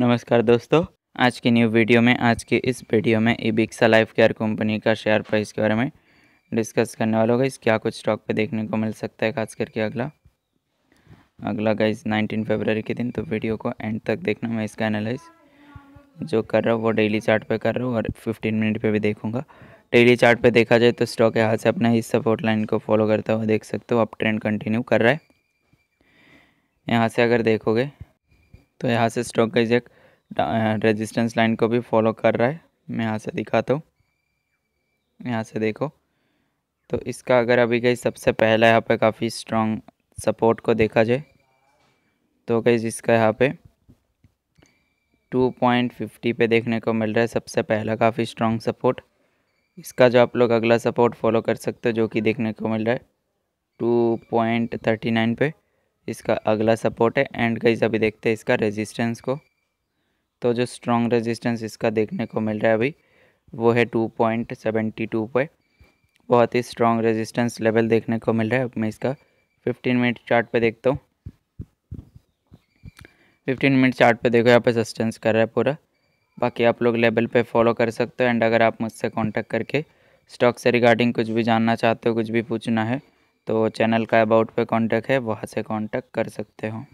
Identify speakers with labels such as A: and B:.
A: नमस्कार दोस्तों आज के न्यू वीडियो में आज के इस वीडियो में इबिक्सा लाइफ केयर कंपनी का शेयर प्राइस के बारे में डिस्कस करने वाला होगा इस क्या कुछ स्टॉक पे देखने को मिल सकता है खास करके अगला अगला गाइज 19 फरवरी के दिन तो वीडियो को एंड तक देखना मैं इसका एनालाइज जो कर रहा हूँ वो डेली चार्ट पे कर रहा हूँ और फिफ्टीन मिनट पर भी देखूँगा डेली चार्ट पे देखा जाए तो स्टॉक यहाँ से अपना इस सपोर्ट लाइन को फॉलो करता हुआ देख सकते हो आप ट्रेंड कंटिन्यू कर रहा है यहाँ से अगर देखोगे तो यहाँ से स्टॉक का एक रेजिस्टेंस लाइन को भी फॉलो कर रहा है मैं यहाँ से दिखाता हूँ यहाँ से देखो तो इसका अगर अभी गई सबसे पहला यहाँ पे काफ़ी स्ट्रॉन्ग सपोर्ट को देखा जाए तो गई इसका यहाँ पे 2.50 पे देखने को मिल रहा है सबसे पहला काफ़ी स्ट्रॉन्ग सपोर्ट इसका जो आप लोग अगला सपोर्ट फॉलो कर सकते हो जो कि देखने को मिल रहा है 2.39 पे इसका अगला सपोर्ट है एंड गई अभी देखते हैं इसका रेजिस्टेंस को तो जो स्ट्रॉन्ग रेजिस्टेंस इसका देखने को मिल रहा है अभी वो है टू पॉइंट सेवेंटी टू पे बहुत ही स्ट्रॉन्ग रेजिस्टेंस लेवल देखने को मिल रहा है अब मैं इसका फिफ्टीन मिनट चार्ट पे देखता हूँ फिफ्टीन मिनट चार्ट पे देखो यहाँ पे सस्टेंस कर रहा है पूरा बाकी आप लोग लेवल पे फॉलो कर सकते हो एंड अगर आप मुझसे कॉन्टैक्ट करके स्टॉक से रिगार्डिंग कुछ भी जानना चाहते हो कुछ भी पूछना है तो चैनल का अबाउट पे कांटेक्ट है वहाँ से कांटेक्ट कर सकते हो